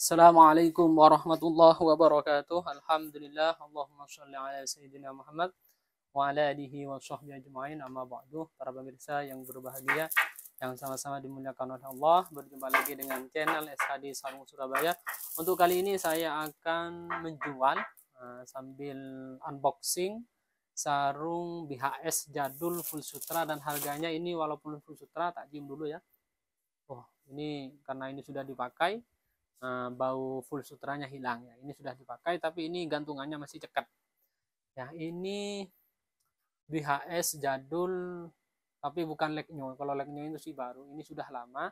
Assalamualaikum warahmatullahi wabarakatuh. Alhamdulillah. Allahumma sholli ala sayyidina Muhammad wa ala alihi wa sahbihi ajma'in. Amma ba'du. Para pemirsa yang berbahagia yang sama-sama dimuliakan oleh Allah, berjumpa lagi dengan channel SHD Sarung Surabaya. Untuk kali ini saya akan menjual uh, sambil unboxing sarung BHS jadul full sutra dan harganya ini walaupun full sutra tak jim dulu ya. Oh, ini karena ini sudah dipakai Eh, bau full sutranya hilang ya. Ini sudah dipakai tapi ini gantungannya masih cekat. Ya, ini BHS jadul tapi bukan legnyo Kalau legnyo itu sih baru. Ini sudah lama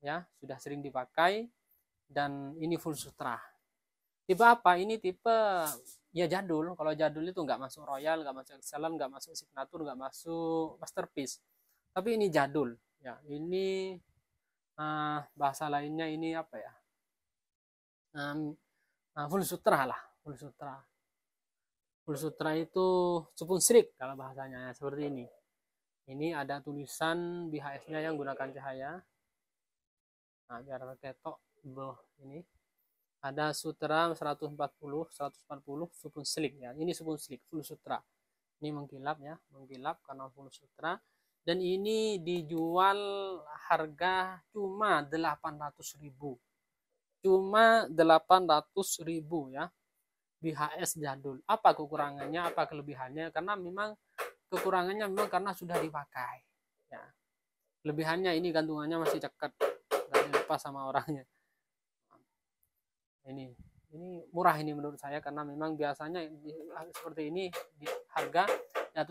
ya, sudah sering dipakai dan ini full sutra. Tipe apa? Ini tipe ya jadul. Kalau jadul itu nggak masuk royal, nggak masuk excellent, nggak masuk signature, nggak masuk masterpiece. Tapi ini jadul. Ya, ini uh, bahasa lainnya ini apa ya? um, full nah, sutra lah full sutra full sutra itu cepun srik kalau bahasanya ya, seperti ini ini ada tulisan BHS nya yang gunakan cahaya nah biar ketok boh ini ada sutra 140 140 supun selik ya ini supun selik full sutra ini mengkilap ya mengkilap karena full sutra dan ini dijual harga cuma 800 ribu cuma 800 ribu ya BHS jadul. Apa kekurangannya, apa kelebihannya? Karena memang kekurangannya memang karena sudah dipakai. Ya. Lebihannya ini gantungannya masih cekat dan lepas sama orangnya. Ini, ini murah ini menurut saya karena memang biasanya di, seperti ini di harga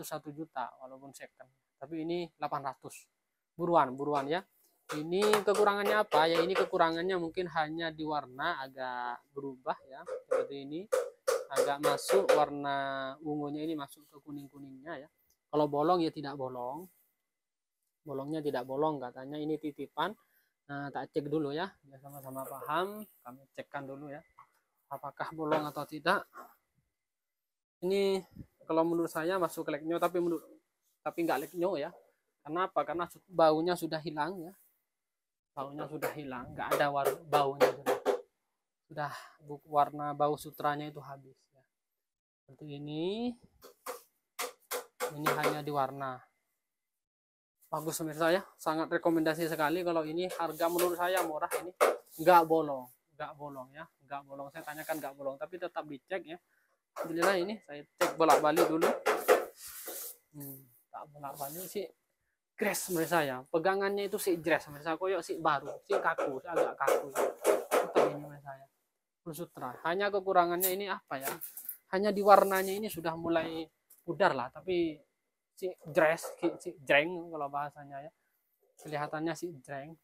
satu juta walaupun second. Tapi ini 800. Buruan, buruan ya ini kekurangannya apa ya ini kekurangannya mungkin hanya di warna agak berubah ya seperti ini agak masuk warna ungunya ini masuk ke kuning-kuningnya ya kalau bolong ya tidak bolong bolongnya tidak bolong katanya ini titipan nah tak cek dulu ya biar sama-sama paham kami cekkan dulu ya apakah bolong atau tidak ini kalau menurut saya masuk ke leknyo tapi menurut tapi nggak leknyo ya Kenapa? karena baunya sudah hilang ya baunya sudah hilang nggak ada war baunya sudah sudah warna bau sutranya itu habis ya. seperti ini ini hanya diwarna. bagus pemirsa ya sangat rekomendasi sekali kalau ini harga menurut saya murah ini nggak bolong nggak bolong ya nggak bolong saya tanyakan nggak bolong tapi tetap dicek ya Alhamdulillah ini saya cek bolak-balik dulu hmm, tak bolak-balik sih jres menurut saya pegangannya itu si jres menurut saya koyok si baru si kaku si agak kaku itu ini menurut saya Sutra hanya kekurangannya ini apa ya hanya di warnanya ini sudah mulai pudar lah tapi si dress si jreng kalau bahasanya ya kelihatannya si jreng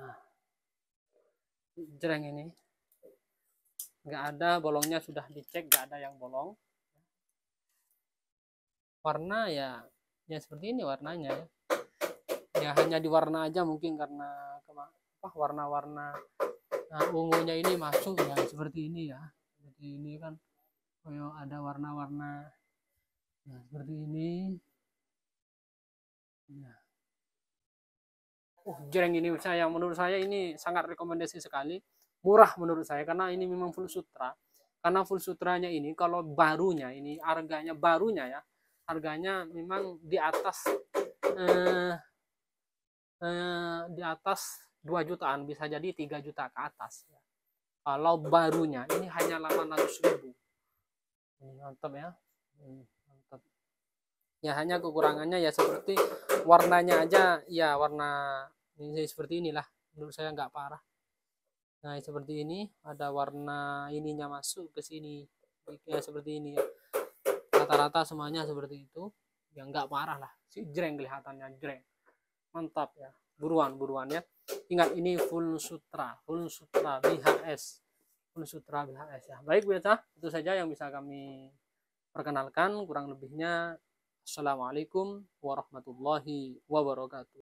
nah jreng ini nggak ada bolongnya sudah dicek nggak ada yang bolong warna ya ya seperti ini warnanya ya ya hanya diwarna aja mungkin karena apa warna-warna nah, ungunya ini masuk ya seperti ini ya seperti ini kan koyo ada warna-warna nah seperti ini nah. uh jereng ini saya menurut saya ini sangat rekomendasi sekali murah menurut saya karena ini memang full sutra karena full sutranya ini kalau barunya ini harganya barunya ya harganya memang di atas eh, eh, di atas 2 jutaan bisa jadi 3 juta ke atas ya. kalau barunya ini hanya 800 ribu ini mantap ya hmm, mantap ya hanya kekurangannya ya seperti warnanya aja ya warna ini seperti inilah menurut saya nggak parah nah seperti ini ada warna ininya masuk ke sini ya seperti ini ya rata-rata semuanya seperti itu ya nggak marah lah si jreng kelihatannya jreng mantap ya buruan buruan ya ingat ini full sutra full sutra BHS full sutra BHS ya baik biasa itu saja yang bisa kami perkenalkan kurang lebihnya Assalamualaikum warahmatullahi wabarakatuh